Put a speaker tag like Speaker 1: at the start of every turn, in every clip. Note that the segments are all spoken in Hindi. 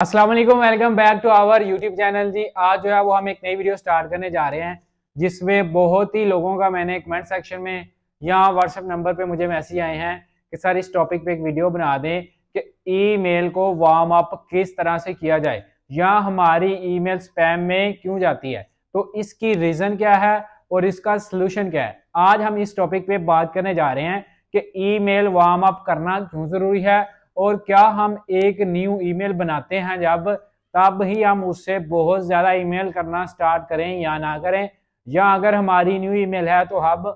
Speaker 1: Aslam welcome back to our YouTube channel जी आज जो है वो हम एक नई वीडियो स्टार्ट करने जा रहे हैं जिसमें बहुत ही लोगों का मैंने कमेंट सेक्शन में या व्हाट्सएप नंबर पे मुझे मैसेज आए हैं कि सर इस टॉपिक पे एक वीडियो बना दें कि ईमेल को वार्म अप किस तरह से किया जाए या हमारी ईमेल स्पैम में क्यों जाती है तो इसकी रीज़न क्या है और इसका सोल्यूशन क्या है आज हम इस टॉपिक पे बात करने जा रहे हैं कि मेल वार्म अप करना क्यों ज़रूरी है और क्या हम एक न्यू ईमेल बनाते हैं जब तब ही हम उससे बहुत ज़्यादा ईमेल करना स्टार्ट करें या ना करें या अगर हमारी न्यू ईमेल है तो हम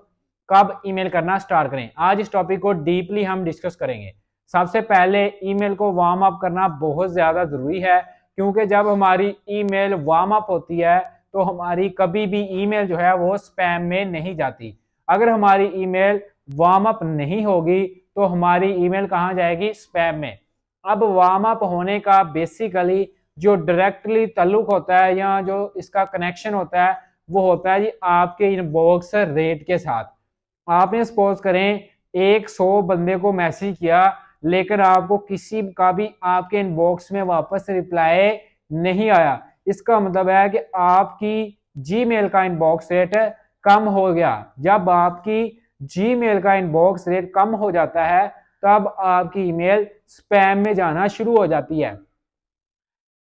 Speaker 1: कब ईमेल करना स्टार्ट करें आज इस टॉपिक को डीपली हम डिस्कस करेंगे सबसे पहले ईमेल को वार्म अप करना बहुत ज़्यादा ज़रूरी है क्योंकि जब हमारी ईमेल वार्म अप होती है तो हमारी कभी भी ईमेल जो है वो स्पैम में नहीं जाती अगर हमारी ईमेल वार्म अप नहीं होगी तो हमारी ईमेल कहाँ जाएगी स्पैम में अब वार्म अप होने का बेसिकली जो डायरेक्टली तल्लुक होता है या जो इसका कनेक्शन होता है वो होता है जी आपके इनबॉक्स रेट के साथ आपने सपोज करें 100 बंदे को मैसेज किया लेकिन आपको किसी का भी आपके इनबॉक्स में वापस रिप्लाई नहीं आया इसका मतलब है कि आपकी जीमेल का इनबॉक्स रेट कम हो गया जब आपकी जीमेल का इनबॉक्स रेट कम हो जाता है तब आपकी ईमेल स्पैम में जाना शुरू हो जाती है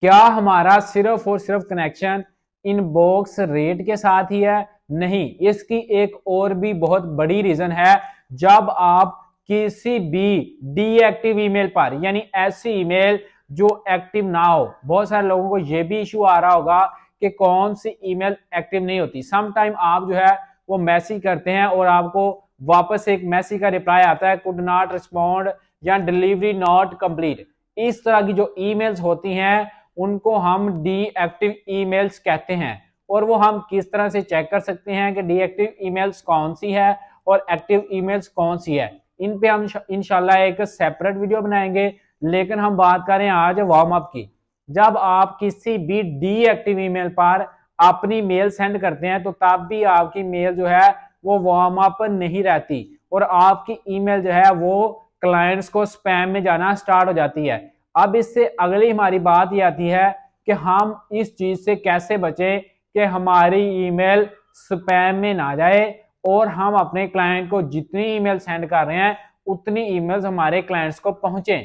Speaker 1: क्या हमारा सिर्फ और सिर्फ कनेक्शन इनबॉक्स रेट के साथ ही है नहीं इसकी एक और भी बहुत बड़ी रीजन है जब आप किसी भी डीएक्टिव ईमेल पर यानी ऐसी ईमेल जो एक्टिव ना हो बहुत सारे लोगों को यह भी इशू आ रहा होगा कि कौन सी ईमेल एक्टिव नहीं होती समटाइम आप जो है वो मैसी करते हैं और आपको वापस एक मैसी का रिप्लाई आता है कुड नॉट रिस्पॉन्ड या डिलीवरी नॉट कंप्लीट इस तरह की जो ईमेल्स होती हैं उनको हम डीएक्टिव ईमेल्स कहते हैं और वो हम किस तरह से चेक कर सकते हैं कि डीएक्टिव ईमेल्स कौन सी है और एक्टिव ईमेल्स कौन सी है इन पे हम इनशाला एक सेपरेट वीडियो बनाएंगे लेकिन हम बात करें आज वार्म अप की जब आप किसी भी डीएक्टिव ईमेल पर अपनी मेल सेंड करते हैं तो तब भी आपकी मेल जो है वो वार्म अप नहीं रहती और आपकी ईमेल जो है वो क्लाइंट्स को स्पैम में जाना स्टार्ट हो जाती है अब इससे अगली हमारी बात ये आती है कि हम इस चीज़ से कैसे बचें कि हमारी ईमेल स्पैम में ना जाए और हम अपने क्लाइंट को जितनी ईमेल सेंड कर रहे हैं उतनी ईमेल्स हमारे क्लाइंट्स को पहुंचे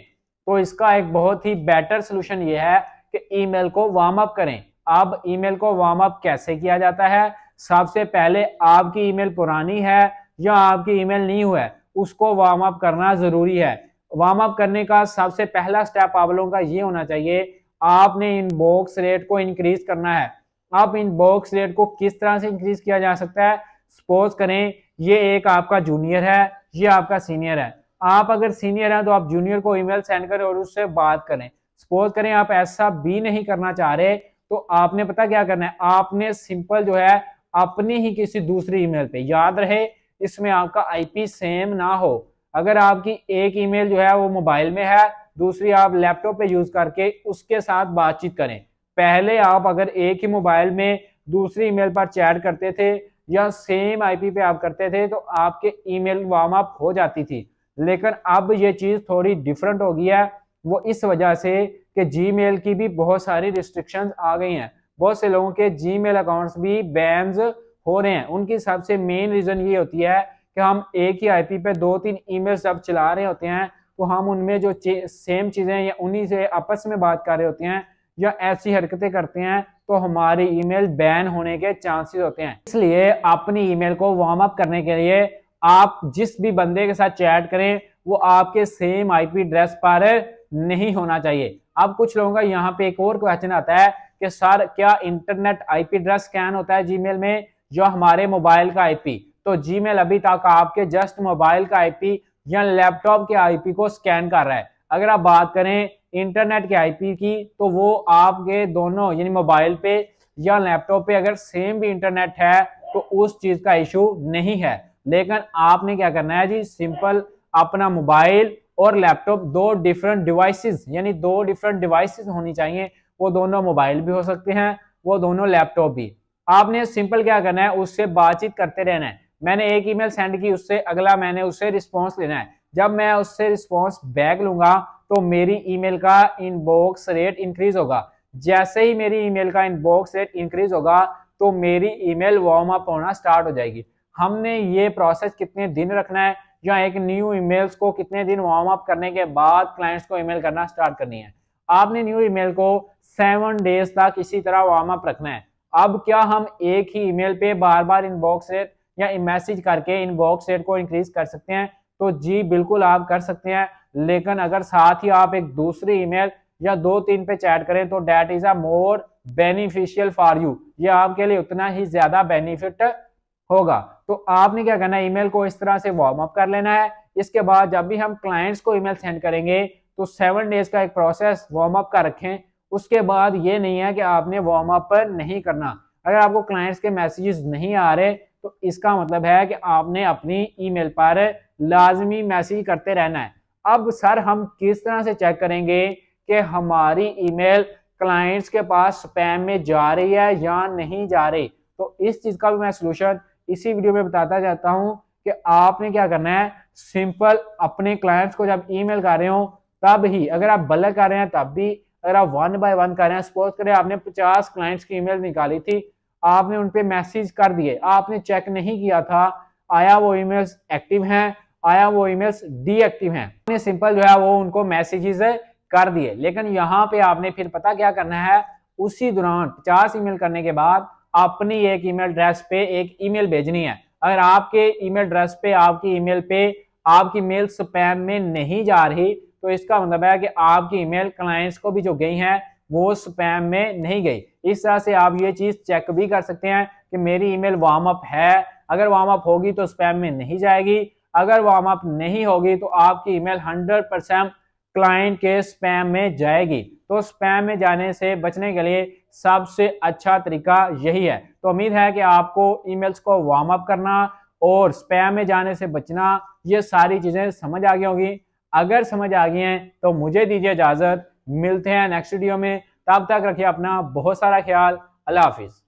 Speaker 1: तो इसका एक बहुत ही बेटर सोल्यूशन ये है कि ईमेल को वार्म अप करें अब ईमेल को वार्म अप कैसे किया जाता है सबसे पहले आपकी ईमेल पुरानी है या आपकी ईमेल हुआ है उसको वार्म अप करना जरूरी है वार्म अप करने का सबसे पहला स्टेप आप लोगों का ये होना चाहिए आपने इन बॉक्स रेट को इंक्रीज करना है आप इन बॉक्स रेट को किस तरह से इंक्रीज किया जा सकता है सपोज करें ये एक आपका जूनियर है ये आपका सीनियर है आप अगर सीनियर हैं तो आप जूनियर को ईमेल सेंड करें और उससे बात करें सपोज करें आप ऐसा भी नहीं करना चाह रहे तो आपने पता क्या करना है आपने सिंपल जो है अपनी ही किसी दूसरी ईमेल पे याद रहे इसमें आपका आईपी सेम ना हो अगर आपकी एक ईमेल जो है वो मोबाइल में है दूसरी आप लैपटॉप पे यूज करके उसके साथ बातचीत करें पहले आप अगर एक ही मोबाइल में दूसरी ईमेल पर चैट करते थे या सेम आईपी पे आप करते थे तो आपके ईमेल वार्म अप हो जाती थी लेकिन अब ये चीज थोड़ी डिफरेंट हो गई है वो इस वजह से कि जीमेल की भी बहुत सारी रिस्ट्रिक्शंस आ गई हैं बहुत से लोगों के जीमेल अकाउंट्स भी बैन्स हो रहे हैं उनकी सबसे मेन रीज़न ये होती है कि हम एक ही आईपी पे दो तीन ईमेल जब चला रहे होते हैं तो हम उनमें जो सेम चीज़ें या उन्हीं से आपस में बात कर रहे होते हैं या ऐसी हरकतें करते हैं तो हमारी ईमेल बैन होने के चांसेस होते हैं इसलिए अपनी ईमेल को वार्म अप करने के लिए आप जिस भी बंदे के साथ चैट करें वो आपके सेम आईपी एड्रेस पर नहीं होना चाहिए अब कुछ लोगों का यहाँ पे एक और क्वेश्चन आता है कि सर क्या इंटरनेट आईपी एड्रेस स्कैन होता है जीमेल में जो हमारे मोबाइल का आईपी तो जीमेल अभी तक आपके जस्ट मोबाइल का आईपी या लैपटॉप के आईपी को स्कैन कर रहा है अगर आप बात करें इंटरनेट के आईपी की तो वो आपके दोनों यानी मोबाइल पे या लैपटॉप पे अगर सेम भी इंटरनेट है तो उस चीज का इशू नहीं है लेकिन आपने क्या करना है जी सिंपल अपना मोबाइल और लैपटॉप दो डिफरेंट डिवाइसेस यानी दो डिफरेंट डिवाइसेस होनी चाहिए वो दोनों मोबाइल भी हो सकते हैं वो दोनों लैपटॉप भी आपने सिंपल क्या करना है उससे बातचीत करते रहना है मैंने एक ईमेल सेंड की उससे अगला मैंने उससे रिस्पांस लेना है जब मैं उससे रिस्पॉन्स बैक लूंगा तो मेरी ईमेल का इनबॉक्स रेट इंक्रीज होगा जैसे ही मेरी ईमेल का इनबॉक्स रेट इंक्रीज होगा तो मेरी ईमेल वार्म अप होना स्टार्ट हो जाएगी हमने ये प्रोसेस कितने दिन रखना है या एक न्यू ईमेल्स को कितने दिन वार्म अप करने के बाद क्लाइंट्स को ईमेल करना स्टार्ट करनी है आपने न्यू ईमेल को सेवन डेज तक इसी तरह वार्म अप रखना है अब क्या हम एक ही ईमेल पे बार बार इनबॉक्स रेट या मैसेज करके इनबॉक्स रेट को इंक्रीज कर सकते हैं तो जी बिल्कुल आप कर सकते हैं लेकिन अगर साथ ही आप एक दूसरी ईमेल या दो तीन पे चैट करें तो that is a more beneficial for you ये आपके लिए उतना ही ज्यादा बेनिफिट होगा तो आपने क्या करना है ईमेल को इस तरह से वार्म अप कर लेना है इसके बाद जब भी हम क्लाइंट्स को ईमेल सेंड करेंगे तो सेवन डेज का एक प्रोसेस वार्म अप का रखें उसके बाद ये नहीं है कि आपने वार्म अप पर नहीं करना अगर आपको क्लाइंट्स के मैसेजेस नहीं आ रहे तो इसका मतलब है कि आपने अपनी ईमेल पर लाजमी मैसेज करते रहना है अब सर हम किस तरह से चेक करेंगे कि हमारी ईमेल क्लाइंट्स के पास स्पैम में जा रही है या नहीं जा रही तो इस चीज़ का भी मैं सोल्यूशन इसी वीडियो में बताता जाता हूं कि आपने क्या करना है सिंपल अपने क्लाइंट्स को जब ईमेल कर रहे हो तब ही अगर आप बल्क कर रहे हैं तब भी अगर आप वन बाय वन कर रहे हैं सपोज करें आपने 50 क्लाइंट्स की ईमेल निकाली थी आपने उन पर मैसेज कर दिए आपने चेक नहीं किया था आया वो ईमेल्स एक्टिव हैं आया वो मेल्स डीएक्टिव हैं आपने सिंपल जो है वो उनको मैसेजेस कर दिए लेकिन यहाँ पे आपने फिर पता क्या करना है उसी दौरान 50 ईमेल करने के बाद अपनी एक ईमेल एड्रेस पे एक ईमेल भेजनी है अगर आपके ईमेल एड्रेस पे आपकी ईमेल पे आपकी मेल स्पैम में नहीं जा रही तो इसका मतलब है कि आपकी ईमेल क्लाइंट्स को भी जो गई हैं वो स्पैम में नहीं गई इस तरह से आप ये चीज़ चेक भी कर सकते हैं कि मेरी ईमेल वार्म अप है अगर वार्म अप होगी तो स्पैम में नहीं जाएगी अगर वार्म अप नहीं होगी तो आपकी ईमेल 100 परसेंट क्लाइंट के स्पैम में जाएगी तो स्पैम में जाने से बचने के लिए सबसे अच्छा तरीका यही है तो उम्मीद है कि आपको ईमेल्स को वार्म अप करना और स्पैम में जाने से बचना ये सारी चीज़ें समझ आ गई होंगी अगर समझ आ गई हैं तो मुझे दीजिए इजाज़त मिलते हैं नेक्स्ट वीडियो में तब तक रखिए अपना बहुत सारा ख्याल अल्लाह हाफिज़